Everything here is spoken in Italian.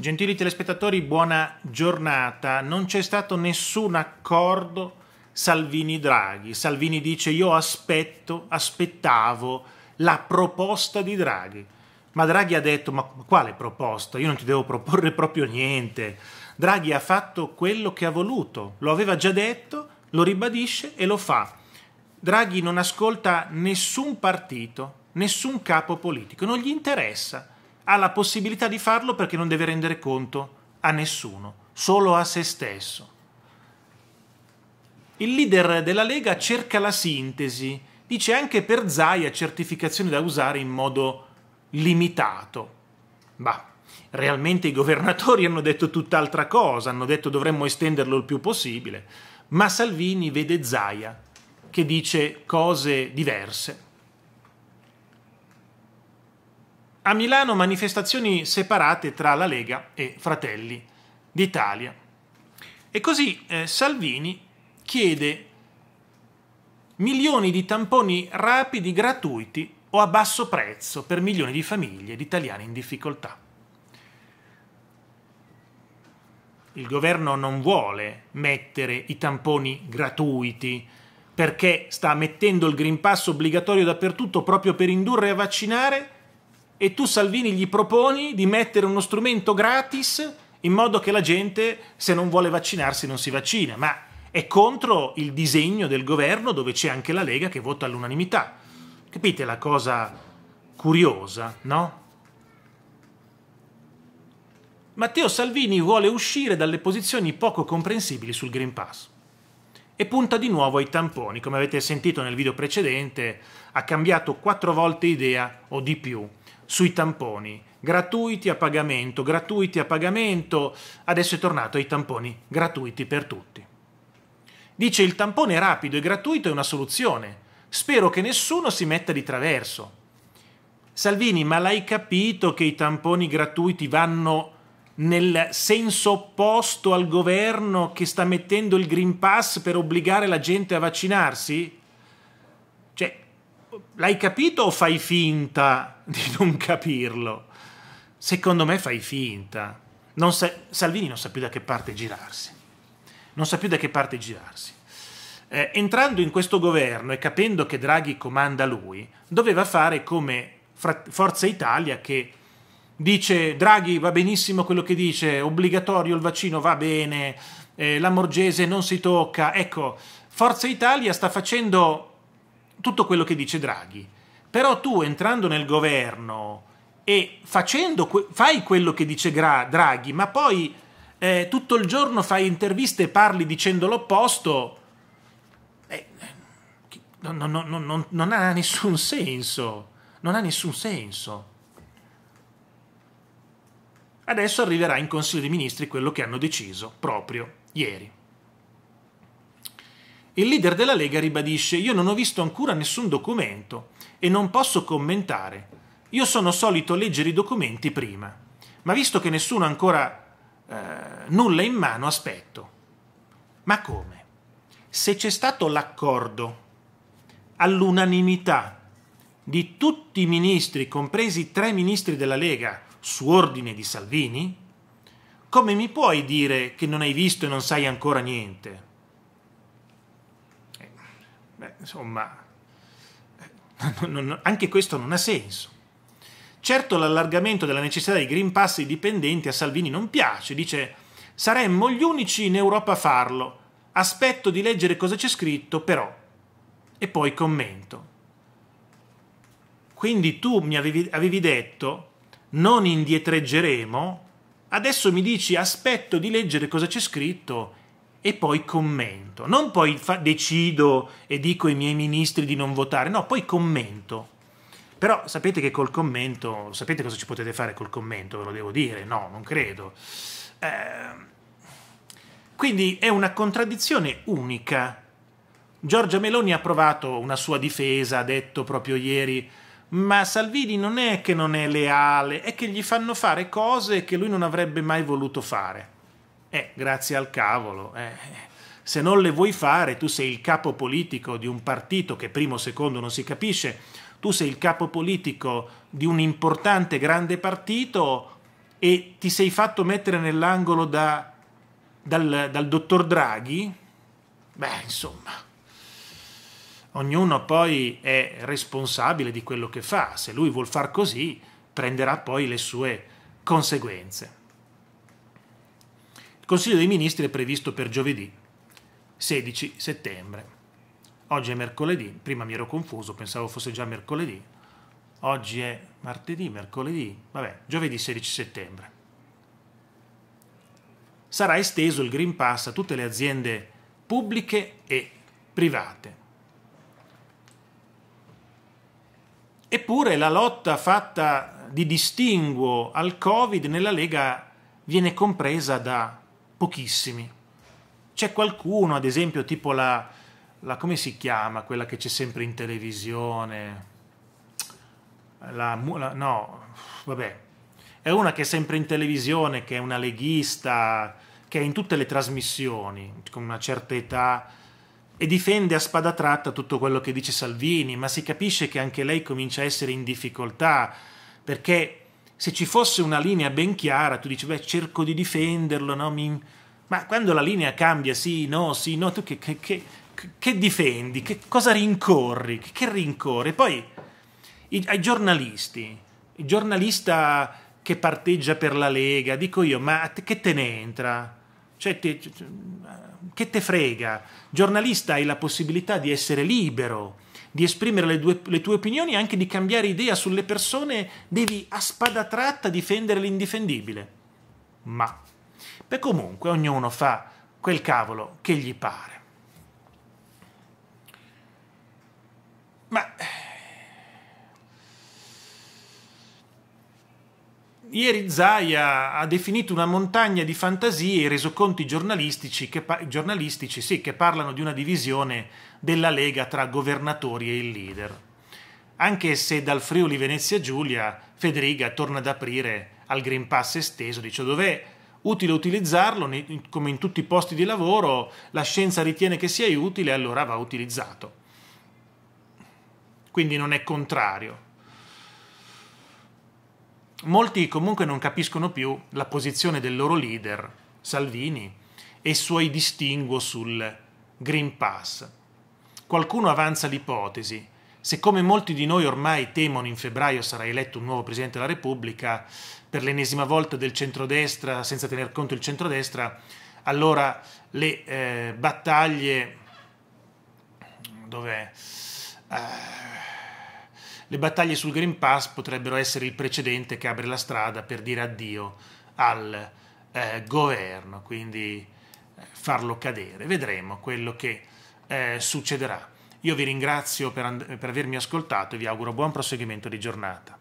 Gentili telespettatori, buona giornata. Non c'è stato nessun accordo Salvini-Draghi. Salvini dice io aspetto, aspettavo la proposta di Draghi. Ma Draghi ha detto ma quale proposta? Io non ti devo proporre proprio niente. Draghi ha fatto quello che ha voluto, lo aveva già detto, lo ribadisce e lo fa. Draghi non ascolta nessun partito, nessun capo politico, non gli interessa ha la possibilità di farlo perché non deve rendere conto a nessuno, solo a se stesso. Il leader della Lega cerca la sintesi, dice anche per Zaia certificazioni da usare in modo limitato. Ma realmente i governatori hanno detto tutt'altra cosa, hanno detto dovremmo estenderlo il più possibile, ma Salvini vede Zaia che dice cose diverse. A Milano manifestazioni separate tra la Lega e Fratelli d'Italia. E così eh, Salvini chiede milioni di tamponi rapidi gratuiti o a basso prezzo per milioni di famiglie di italiani in difficoltà. Il governo non vuole mettere i tamponi gratuiti perché sta mettendo il Green Pass obbligatorio dappertutto proprio per indurre a vaccinare e tu Salvini gli proponi di mettere uno strumento gratis in modo che la gente se non vuole vaccinarsi non si vaccina, ma è contro il disegno del governo dove c'è anche la Lega che vota all'unanimità. Capite la cosa curiosa, no? Matteo Salvini vuole uscire dalle posizioni poco comprensibili sul Green Pass e punta di nuovo ai tamponi. Come avete sentito nel video precedente, ha cambiato quattro volte idea o di più sui tamponi, gratuiti a pagamento, gratuiti a pagamento, adesso è tornato ai tamponi gratuiti per tutti. Dice il tampone rapido e gratuito è una soluzione, spero che nessuno si metta di traverso. Salvini, ma l'hai capito che i tamponi gratuiti vanno nel senso opposto al governo che sta mettendo il Green Pass per obbligare la gente a vaccinarsi? l'hai capito o fai finta di non capirlo? Secondo me fai finta. Non sa Salvini non sa più da che parte girarsi. Non sa più da che parte girarsi. Eh, entrando in questo governo e capendo che Draghi comanda lui, doveva fare come Forza Italia che dice Draghi va benissimo quello che dice, obbligatorio il vaccino va bene, eh, la Morgese non si tocca. Ecco, Forza Italia sta facendo tutto quello che dice Draghi. Però tu entrando nel governo e facendo, fai quello che dice Gra Draghi, ma poi eh, tutto il giorno fai interviste e parli dicendo l'opposto, eh, non, non, non, non ha nessun senso. Non ha nessun senso. Adesso arriverà in Consiglio dei Ministri quello che hanno deciso proprio ieri. Il leader della Lega ribadisce io non ho visto ancora nessun documento e non posso commentare. Io sono solito leggere i documenti prima, ma visto che nessuno ha ancora eh, nulla in mano aspetto. Ma come? Se c'è stato l'accordo all'unanimità di tutti i ministri, compresi tre ministri della Lega, su ordine di Salvini, come mi puoi dire che non hai visto e non sai ancora niente? Beh, insomma, eh, anche questo non ha senso. Certo l'allargamento della necessità di Green Pass ai dipendenti a Salvini non piace, dice saremmo gli unici in Europa a farlo, aspetto di leggere cosa c'è scritto però, e poi commento. Quindi tu mi avevi, avevi detto non indietreggeremo, adesso mi dici aspetto di leggere cosa c'è scritto e poi commento. Non poi fa- decido e dico ai miei ministri di non votare, no, poi commento. Però sapete che col commento, sapete cosa ci potete fare col commento, ve lo devo dire? No, non credo. Eh, quindi è una contraddizione unica. Giorgia Meloni ha provato una sua difesa, ha detto proprio ieri, ma Salvini non è che non è leale, è che gli fanno fare cose che lui non avrebbe mai voluto fare. Eh, grazie al cavolo. Eh. Se non le vuoi fare, tu sei il capo politico di un partito che primo o secondo non si capisce, tu sei il capo politico di un importante grande partito e ti sei fatto mettere nell'angolo da, dal, dal dottor Draghi? Beh, insomma, ognuno poi è responsabile di quello che fa. Se lui vuol far così, prenderà poi le sue conseguenze. Consiglio dei Ministri è previsto per giovedì 16 settembre. Oggi è mercoledì, prima mi ero confuso, pensavo fosse già mercoledì. Oggi è martedì, mercoledì, vabbè, giovedì 16 settembre. Sarà esteso il Green Pass a tutte le aziende pubbliche e private. Eppure la lotta fatta di distinguo al Covid nella Lega viene compresa da pochissimi. C'è qualcuno, ad esempio, tipo la, la come si chiama, quella che c'è sempre in televisione, la, la, no, vabbè, è una che è sempre in televisione, che è una leghista, che è in tutte le trasmissioni, con una certa età, e difende a spada tratta tutto quello che dice Salvini, ma si capisce che anche lei comincia a essere in difficoltà, perché se ci fosse una linea ben chiara, tu dici, beh, cerco di difenderlo, no? Mi... Ma quando la linea cambia, sì, no, sì, no, tu che, che, che, che difendi? Che cosa rincorri? Che rincorri? Poi i, ai giornalisti, il giornalista che parteggia per la Lega, dico io, ma te, che te ne entra? Cioè, te, che te frega? Giornalista hai la possibilità di essere libero di esprimere le, due, le tue opinioni e anche di cambiare idea sulle persone, devi a spada tratta difendere l'indifendibile. Ma, beh comunque, ognuno fa quel cavolo che gli pare. Ma Ieri Zaia ha definito una montagna di fantasie e resoconti giornalistici, che, giornalistici sì, che parlano di una divisione della Lega tra governatori e il leader. Anche se dal Friuli Venezia Giulia Federica torna ad aprire al Green Pass esteso, dice dov'è utile utilizzarlo, come in tutti i posti di lavoro la scienza ritiene che sia utile, allora va utilizzato. Quindi non è contrario molti comunque non capiscono più la posizione del loro leader, Salvini, e i suoi distinguo sul Green Pass. Qualcuno avanza l'ipotesi, siccome molti di noi ormai temono in febbraio sarà eletto un nuovo Presidente della Repubblica, per l'ennesima volta del centrodestra, senza tener conto il centrodestra, allora le eh, battaglie... dov'è? Uh le battaglie sul Green Pass potrebbero essere il precedente che apre la strada per dire addio al eh, governo, quindi eh, farlo cadere. Vedremo quello che eh, succederà. Io vi ringrazio per, and- per avermi ascoltato e vi auguro buon proseguimento di giornata.